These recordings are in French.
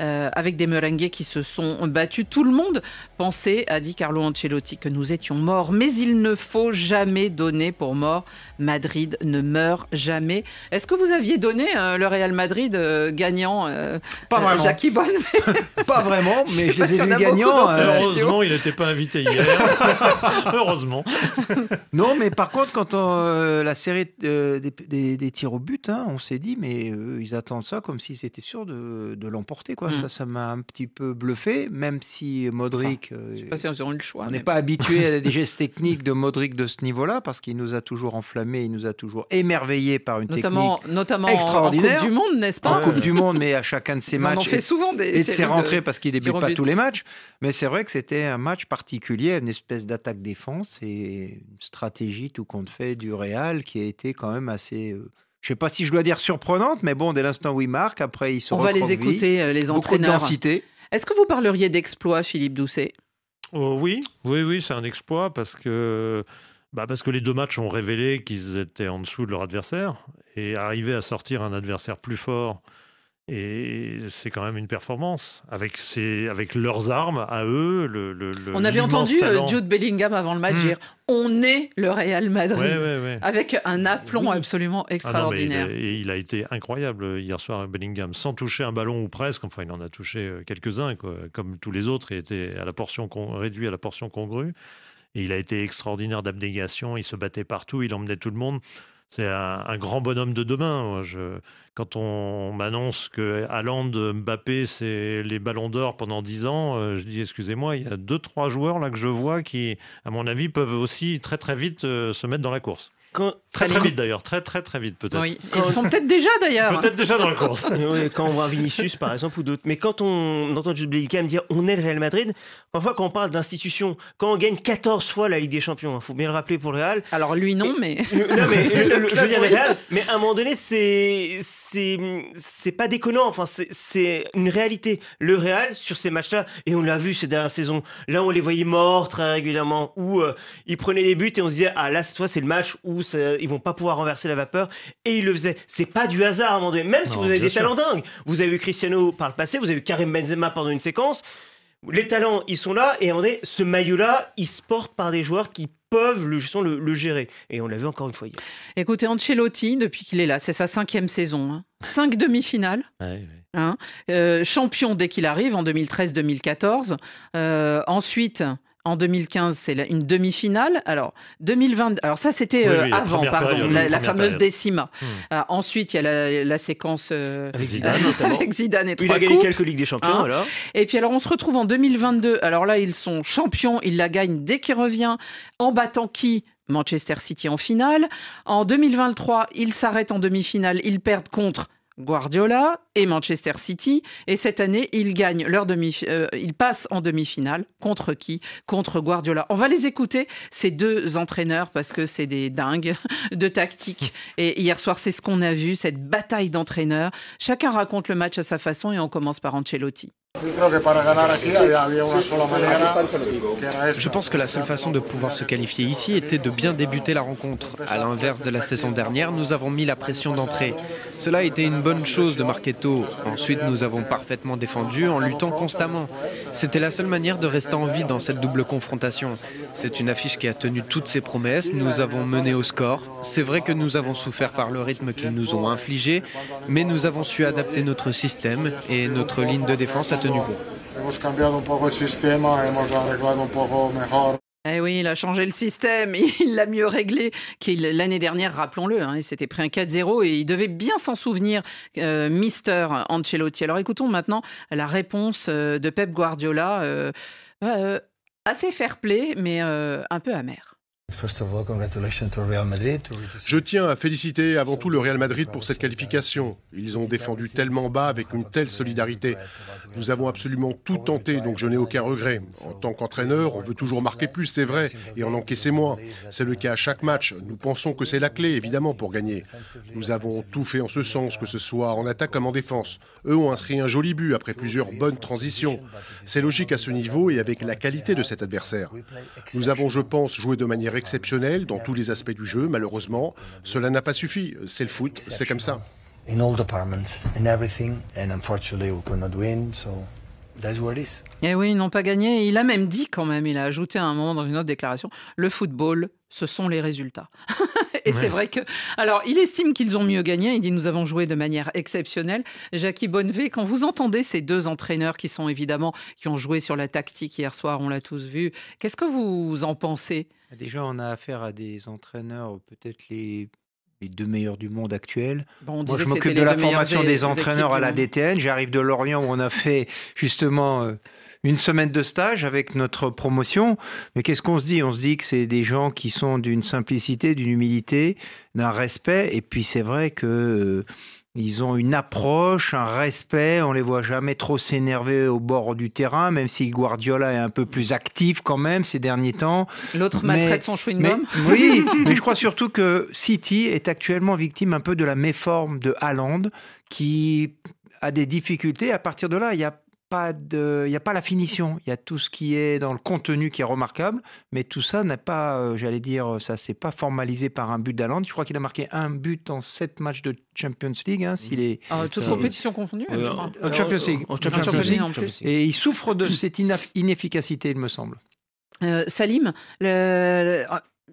Euh, avec des merengues qui se sont battus. Tout le monde pensait, a dit Carlo Ancelotti, que nous étions morts. Mais il ne faut jamais donner pour mort. Madrid ne meurt jamais. Est-ce que vous aviez donné euh, le Real Madrid euh, gagnant Pas vraiment. Jackie Bonne Pas vraiment, mais je, les ai vus gagnants. Heureusement, il n'était pas invité hier. Heureusement. non, mais par contre, quand on, la série des, tirs au but, hein, on s'est dit, mais ils attendent ça comme s'ils étaient sûrs de, de l'emporter. quoi. Mm. ça, ça m'a un petit peu bluffé, même si Modric. Euh, pas si on le choix. On n'est pas habitué à des gestes techniques de Modric de ce niveau-là, parce qu'il nous a toujours enflammé, il nous a toujours émerveillé par une technique technique notamment extraordinaire. En Coupe du Monde, n'est-ce pas En Coupe du Monde, mais à chacun de ses matchs. On en fait souvent des. Et c'est rentré euh, parce qu'il débute pas tous les matchs. Mais c'est vrai que c'était un match particulier, une espèce d'attaque-défense et une stratégie tout compte fait du Real qui a été quand même assez euh, je ne sais pas si je dois dire surprenante, mais bon, dès l'instant où ils marquent, après ils sont. On va les écouter, euh, les entraîneurs. Est-ce que vous parleriez d'exploit, Philippe Doucet oh, Oui, oui, oui, c'est un exploit parce que, bah, parce que les deux matchs ont révélé qu'ils étaient en dessous de leur adversaire et arriver à sortir un adversaire plus fort et c'est quand même une performance avec, avec leurs armes à eux. Le, on avait entendu euh, Jude Bellingham avant le match hmm. dire On est le Real Madrid, avec un aplomb absolument ah extraordinaire. Et il, a, été incroyable hier soir, Bellingham, sans toucher un ballon ou presque. Enfin, il en a touché euh, quelques-uns, comme tous les autres, et était à la portion qu'on réduit à la portion congrue. Et il a été extraordinaire d'abnégation, il se battait partout, il emmenait tout le monde c'est un, grand bonhomme de demain. quand on m'annonce que Haaland, Mbappé, c'est les ballons d'or pendant 10 ans, euh, je dis excusez-moi, il y a deux trois joueurs là que je vois qui, à mon avis, peuvent aussi très très vite euh, se mettre dans la course très, très vite d'ailleurs, très très très vite peut-être. Oui. Ils sont peut-être déjà d'ailleurs. Peut-être déjà dans le course. quand on voit Vinicius par exemple ou d'autres. Mais quand on entend Jude me dire on est le Real Madrid, parfois quand on parle d'institution, quand on gagne 14 fois la Ligue des Champions, il hein, faut bien le rappeler pour le Real. Alors lui non, mais. non, mais je veux dire le Real, mais à un moment donné, c'est c'est pas déconnant, enfin c'est une réalité. Le Real sur ces matchs-là, et on l'a vu ces dernières saisons, là on les voyait morts très régulièrement, où euh, ils prenaient des buts et on se disait ah là cette fois c'est le match où ils euh, ils vont pas pouvoir renverser la vapeur. Et il le faisaient. C'est pas du hasard à Même si vous avez des talents dingues. Vous avez eu Cristiano par le passé, vous avez eu Karim Benzema pendant une séquence. Les talents, ils sont là. Et on est, ce maillot-là, il se porte par des joueurs qui peuvent le, le, gérer. Et on l'a vu encore une fois hier. Écoutez, Ancelotti, depuis qu'il est là, c'est sa cinquième saison. Hein. Cinq demi-finales. Hein. Euh, champion dès qu'il arrive en 2013-2014. Euh, ensuite, en 2015, c'est une demi-finale. Alors, 2020, alors ça c'était euh, avant, pardon, la, fameuse décima. Hmm. Euh, ensuite, il y a la, séquence euh, avec, Zidane, et trois Il a gagné quelques Ligues des Champions, hein alors. Et puis alors, on se retrouve en 2022. Alors là, ils sont champions, ils la gagnent dès qu'il revient, en battant qui Manchester City en finale. En 2023, ils s'arrêtent en demi-finale, ils perdent contre Guardiola et Manchester City. Et cette année, ils gagnent leur demi, euh, ils passent en demi-finale contre qui Contre Guardiola. On va les écouter ces deux entraîneurs parce que c'est des dingues de tactique. Et hier soir, c'est ce qu'on a vu, cette bataille d'entraîneurs. Chacun raconte le match à sa façon et on commence par Ancelotti. Je pense que la seule façon de pouvoir se qualifier ici était de bien débuter la rencontre. À l'inverse de la saison dernière, nous avons mis la pression d'entrée. Cela a été une bonne chose de marquer tôt. Ensuite, nous avons parfaitement défendu en luttant constamment. C'était la seule manière de rester en vie dans cette double confrontation. C'est une affiche qui a tenu toutes ses promesses. Nous avons mené au score. C'est vrai que nous avons souffert par le rythme qu'ils nous ont infligé, mais nous avons su adapter notre système et notre ligne de défense à eh oui, il a changé le système, il l'a mieux réglé qu'il l'année dernière, rappelons-le, hein, il s'était pris un 4-0 et il devait bien s'en souvenir, Mr euh, Mister Ancelotti. Alors écoutons maintenant la réponse euh, de Pep Guardiola, euh, assez fair play, mais un peu amère. Je tiens à féliciter avant tout le Real Madrid pour cette qualification. Ils ont défendu tellement bas avec une telle solidarité. Nous avons absolument tout tenté, donc je n'ai aucun regret. En tant qu'entraîneur, on veut toujours marquer plus, c'est vrai, et en encaisser moins. C'est le cas à chaque match. Nous pensons que c'est la clé, évidemment, pour gagner. Nous avons tout fait en ce sens, que ce soit en attaque comme en défense. Eux ont inscrit un joli but après plusieurs bonnes transitions. C'est logique à ce niveau et avec la qualité de cet adversaire. Nous avons, je pense, joué de manière exceptionnel dans tous les aspects du jeu, malheureusement, cela n'a pas suffi. C'est le foot, c'est comme ça. Et eh oui, ils n'ont pas gagné. Il a même dit quand même, il a ajouté à un moment dans une autre déclaration, le football, ce sont les résultats. et c'est vrai que. Alors, il estime qu'ils ont mieux gagné. Il dit Nous avons joué de manière exceptionnelle. Jackie Bonnevé, quand vous entendez ces deux entraîneurs qui sont évidemment, qui ont joué sur la tactique hier soir, on l'a tous vu, qu'est-ce que vous en pensez bah, déjà, on a affaire à des entraîneurs, peut-être les, deux meilleurs du monde actuels. je m'occupe de la formation des, entraîneurs à la DTN. J'arrive de Lorient où on a fait justement euh, une semaine de stage avec notre promotion. Mais qu'est-ce qu'on se dit On se dit que c'est des gens qui sont d'une simplicité, d'une humilité, d'un respect. Et puis, c'est vrai que. Euh, ils ont une approche, un respect. On les voit jamais trop s'énerver au bord du terrain, même si Guardiola est un peu plus actif quand même ces derniers temps. L'autre maltraite son chewing-gum. oui, mais je crois surtout que City est actuellement victime un peu de la méforme de Haaland, qui a des difficultés. À partir de là, il y a pas de, il n'y a pas la finition. Il y a tout ce qui est dans le contenu qui est remarquable, mais tout ça n'a pas, euh, j'allais dire, euh, ça s'est pas formalisé par un but d'Aland. Je crois qu'il a marqué un but en sept matchs de Champions League. Hein, s'il mmh. est, ah, toutes euh, compétitions confondues. en Champions League. En Champions, League. En Et il souffre de cette inefficacité, il me semble. Salim, le,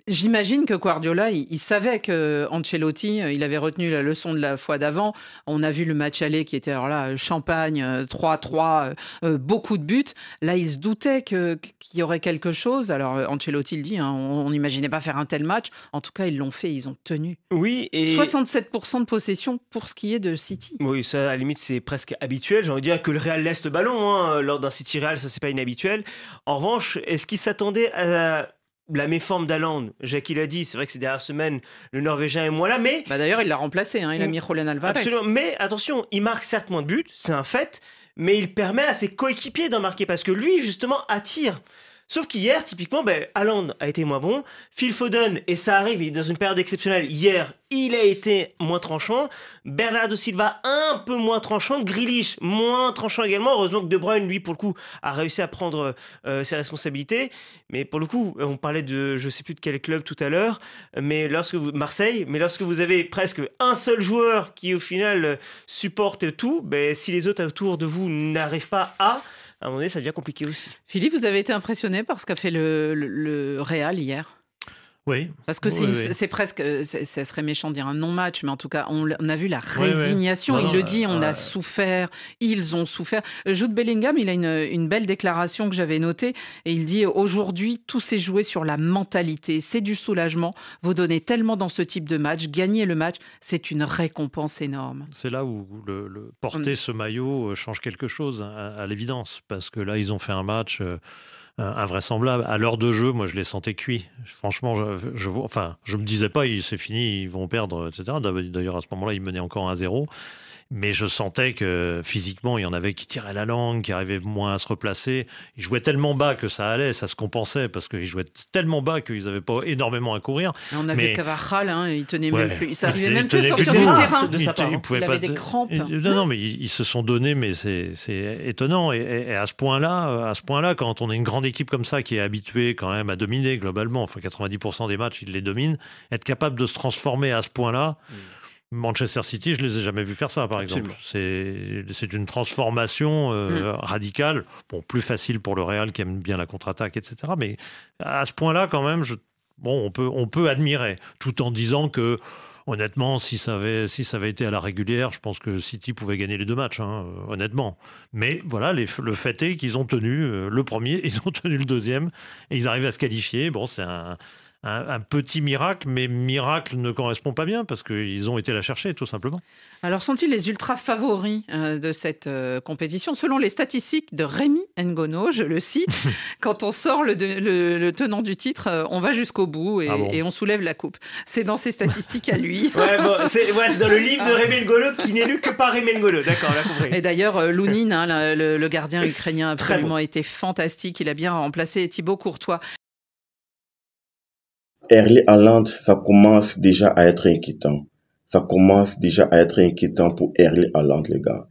J'imagine que Guardiola, il, savait que Ancelotti, euh, il avait retenu la leçon de la fois d'avant. On a vu le match aller qui était alors là euh, champagne 3-3, euh, beaucoup de buts. Là, il se doutait que qu'il y aurait quelque chose. Alors Ancelotti le dit, hein, on n'imaginait pas faire un tel match. En tout cas, ils l'ont fait, ils ont tenu. Oui, et 67% de possession pour ce qui est de City. Oui, ça à la limite c'est presque habituel. J'ai envie de dire que le Real laisse le ballon hein, lors d'un City Real, ça c'est pas inhabituel. En revanche, est-ce qu'il s'attendait à la méforme d'Aland, Jackie l'a dit, c'est vrai que ces dernières semaines, le Norvégien est moi là, mais... Bah D'ailleurs, il l'a remplacé, hein. il a mm. mis Roland Alvarez. Absolument, mais attention, il marque certes moins de buts, c'est un fait, mais il permet à ses coéquipiers d'en marquer, parce que lui, justement, attire Sauf qu'hier, typiquement, ben, a été moins bon. Phil Foden, et ça arrive, dans une période exceptionnelle. Hier, il a été moins tranchant. Bernardo Silva, un peu moins tranchant. Grealish, moins tranchant également. Heureusement que De Bruyne, lui, pour le coup, a réussi à prendre euh, ses responsabilités. Mais pour le coup, on parlait de je sais plus de quel club tout à l'heure, mais lorsque vous, Marseille, mais lorsque vous avez presque un seul joueur qui, au final, supporte tout, ben, si les autres autour de vous n'arrivent pas à, à un moment donné, ça devient compliqué aussi. Philippe, vous avez été impressionné par ce qu'a fait le, le Real hier oui. Parce que c'est presque, euh, ça serait méchant de dire un non-match, mais en tout cas, on, a vu la résignation. il le dit, on a souffert, ils ont souffert. Jude Bellingham, il a une, belle déclaration que j'avais notée, et il dit aujourd'hui, tout s'est joué sur la mentalité. C'est du soulagement. Vous donnez tellement dans ce type de match, gagner le match, c'est une récompense énorme. C'est là où le, porter ce maillot euh, change quelque chose, hein, à, l'évidence, parce que là, ils ont fait un match. Euh, invraisemblable. À l'heure de jeu, moi, je les sentais cuits. Franchement, je, je, enfin, je me disais pas, c'est fini, ils vont perdre, etc. D'ailleurs, à ce moment-là, ils menaient encore 1-0 mais je sentais que physiquement, il y en avait qui tiraient la langue, qui arrivaient moins à se replacer. Ils jouaient tellement bas que ça allait, ça se compensait, parce qu'ils jouaient tellement bas qu'ils n'avaient pas énormément à courir. on avait mais... Hein, il tenait même plus, même plus à sortir du terrain avait des crampes. Non, mais ils, se sont donnés, mais c'est étonnant. Et, à ce point-là, point quand on est une grande équipe comme ça qui est habituée quand même à dominer globalement, enfin 90% des matchs, ils les dominent, être capable de se transformer à ce point-là. Mm. Manchester City, je les ai jamais vus faire ça, par exemple. C'est une transformation euh, mm. radicale, bon, plus facile pour le Real qui aime bien la contre-attaque, etc. Mais à ce point-là, quand même, bon, on peut, on peut admirer, tout en disant que, honnêtement, si ça avait, si ça avait été à la régulière, je pense que City pouvait gagner les deux matchs, hein, honnêtement. Mais voilà, le fait est qu'ils ont tenu euh, le premier, ils ont tenu le deuxième, et ils arrivent à se qualifier. Bon, c'est un un, petit miracle, mais miracle ne correspond pas bien parce qu'ils ont été la chercher, tout simplement. Alors, sont-ils les ultra favoris euh, de cette euh, compétition Selon les statistiques de Rémi Ngono, je le cite, quand on sort le, tenant du titre, euh, on va jusqu'au bout ah et, on soulève la coupe. C'est dans ses statistiques à lui. ouais, c'est dans le livre de ah. Rémi Ngono qui n'est lu que par Rémi Ngono. D'accord, Et d'ailleurs, Lounine, hein, le, gardien ukrainien, a absolument été fantastique. Il a bien remplacé Thibaut Courtois. Erling Haaland, ça commence déjà à être inquiétant. Ça commence déjà à être inquiétant pour Erling Haaland, les gars.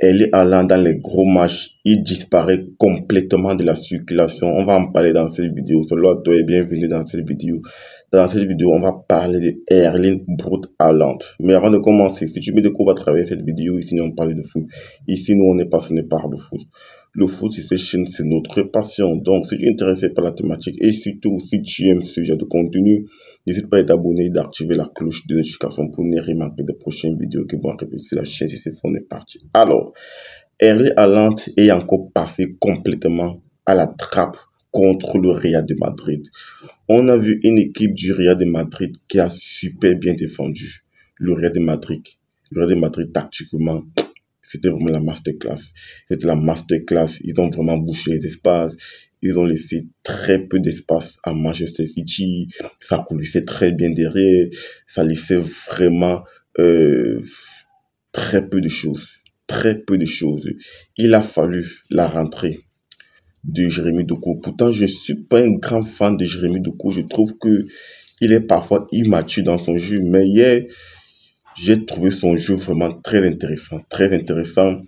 Erling Haaland, dans les gros matchs, il disparaît complètement de la circulation. On va en parler dans cette vidéo. à toi et bienvenue dans cette vidéo. Dans cette vidéo, on va parler de Erling brut Haaland. Mais avant de commencer, si tu me découvres à travers cette vidéo, ici, on parle de foot. Ici, nous, on est passionné par le foot le foot, si cette chaîne, c'est notre passion. Donc, si tu es intéressé par la thématique et surtout si tu aimes ce genre de contenu, n'hésite pas à t'abonner et d'activer la cloche de notification pour ne rien manquer des prochaines vidéos qui vont arriver sur la chaîne si c'est fond est parti. Alors, Henry Allant est encore passé complètement à la trappe contre le Real de Madrid. On a vu une équipe du Real de Madrid qui a super bien défendu le Real de Madrid. Le Real de Madrid tactiquement c'était vraiment la masterclass. C'était la masterclass. Ils ont vraiment bouché les espaces. Ils ont laissé très peu d'espace à Manchester City. Ça coulissait très bien derrière. Ça laissait vraiment euh, très peu de choses. Très peu de choses. Il a fallu la rentrée de Jérémy Doku. Pourtant, je ne suis pas un grand fan de Jérémy Doku. Je trouve que il est parfois immature dans son jeu. Mais hier, yeah, j'ai trouvé son jeu vraiment très intéressant, très intéressant.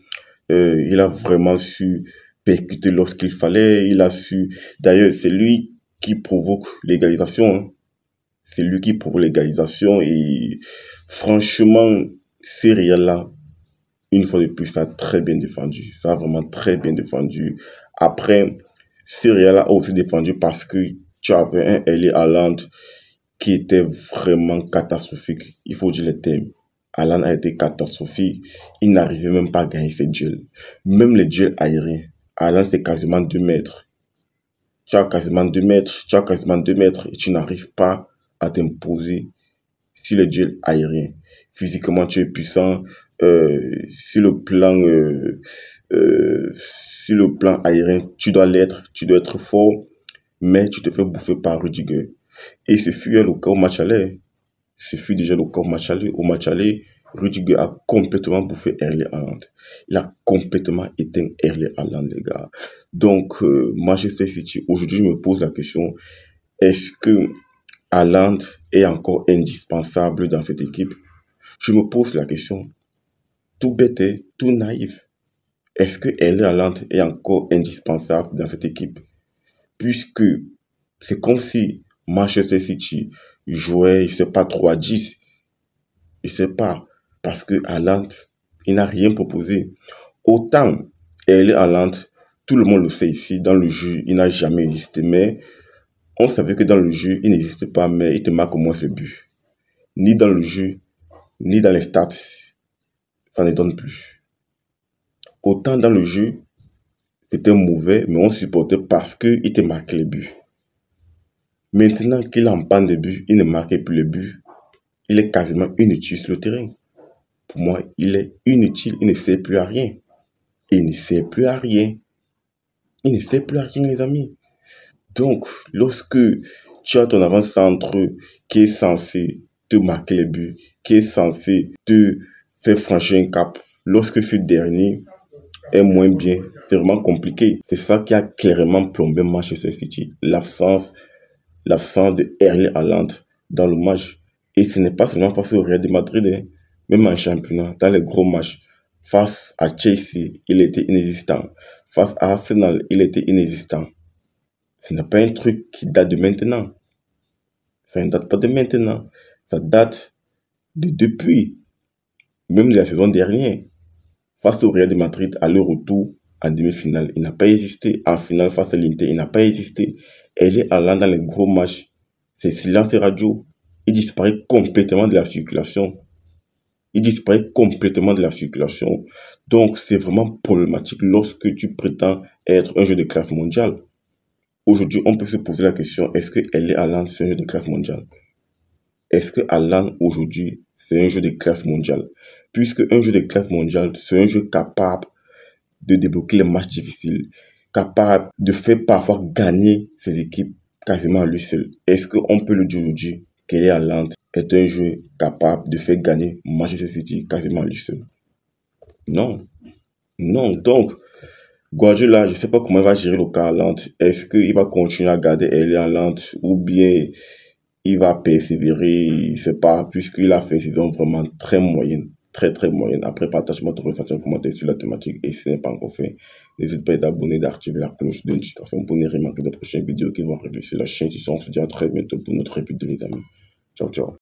Euh, il a vraiment su percuter lorsqu'il fallait. Il a su. D'ailleurs, c'est lui qui provoque l'égalisation. Hein. C'est lui qui provoque l'égalisation. Et franchement, ces là une fois de plus, ça a très bien défendu. Ça a vraiment très bien défendu. Après, Cyril a aussi défendu parce que tu avais un à Haaland qui était vraiment catastrophique. Il faut dire le thèmes. Alan a été catastrophique. Il n'arrivait même pas à gagner ses duels. Même les duels aériens. Alan, c'est quasiment 2 mètres. Tu as quasiment 2 mètres, tu as quasiment 2 mètres et tu n'arrives pas à t'imposer sur les duels aériens. Physiquement, tu es puissant. Euh, sur le plan euh, euh, sur le plan aérien, tu dois l'être, tu dois être fort, mais tu te fais bouffer par Rudiger. Et ce fut le cas au match aller. Ce fut déjà le cas au match aller. Au match aller, Rudiger a complètement bouffé Erling Haaland. Il a complètement éteint Erling Haaland, les gars. Donc, euh, Manchester City, aujourd'hui, je me pose la question, est-ce que Haaland est encore indispensable dans cette équipe Je me pose la question, tout bête, hein, tout naïf. Est-ce que Erling Haaland est encore indispensable dans cette équipe Puisque c'est comme si Manchester City jouait, je sais pas, 3 10. Je sais pas. Parce que il n'a rien proposé. Autant elle Haaland, tout le monde le sait ici, dans le jeu, il n'a jamais existé. Mais on savait que dans le jeu, il n'existe pas, mais il te marque au moins ce but. Ni dans le jeu, ni dans les stats, ça ne donne plus. Autant dans le jeu, c'était mauvais, mais on supportait parce qu'il te marque les buts. Maintenant qu'il en panne de but, il ne marque plus le but. Il est quasiment inutile sur le terrain. Pour moi, il est inutile. Il ne sert plus à rien. Il ne sert plus à rien. Il ne sert plus à rien, les amis. Donc, lorsque tu as ton avant-centre qui est censé te marquer les buts, qui est censé te faire franchir un cap, lorsque ce dernier est moins bien, c'est vraiment compliqué. C'est ça qui a clairement plombé Manchester City. L'absence l'absence de Erling Haaland dans le match. Et ce n'est pas seulement face au Real de Madrid, hein. même en championnat, dans les gros matchs. Face à Chelsea, il était inexistant. Face à Arsenal, il était inexistant. Ce n'est pas un truc qui date de maintenant. Ça ne date pas de maintenant. Ça date de depuis. Même la saison dernière. Face au Real de Madrid, à leur retour en demi-finale, il n'a pas existé. En finale, face à l'Inter, il n'a pas existé elle est allant dans les gros matchs. C'est silence et radio. Il disparaît complètement de la circulation. Il disparaît complètement de la circulation. Donc, c'est vraiment problématique lorsque tu prétends être un jeu de classe mondiale. Aujourd'hui, on peut se poser la question est-ce que est Allen, c'est un jeu de classe mondiale Est-ce que Allen, aujourd'hui, c'est un jeu de classe mondiale Puisque un jeu de classe mondiale, c'est un jeu capable de débloquer les matchs difficiles capable de faire parfois gagner ses équipes quasiment à lui seul. Est-ce qu'on peut le dire aujourd'hui à Haaland est un joueur capable de faire gagner Manchester City quasiment à lui seul Non. Non. Donc, Guardiola, je ne sais pas comment il va gérer le cas Est-ce qu'il va continuer à garder à lente ou bien il va persévérer, je ne sais pas, puisqu'il a fait une saison vraiment très moyenne très très moyenne. Après, partage moi ton ressenti en commentaire sur la thématique et si ce n'est pas encore fait, n'hésite pas à t'abonner, d'activer la cloche de notification pour ne rien manquer de prochaines vidéos qui vont arriver sur la chaîne. Si on se dit à très bientôt pour notre épisode, les amis. Ciao, ciao.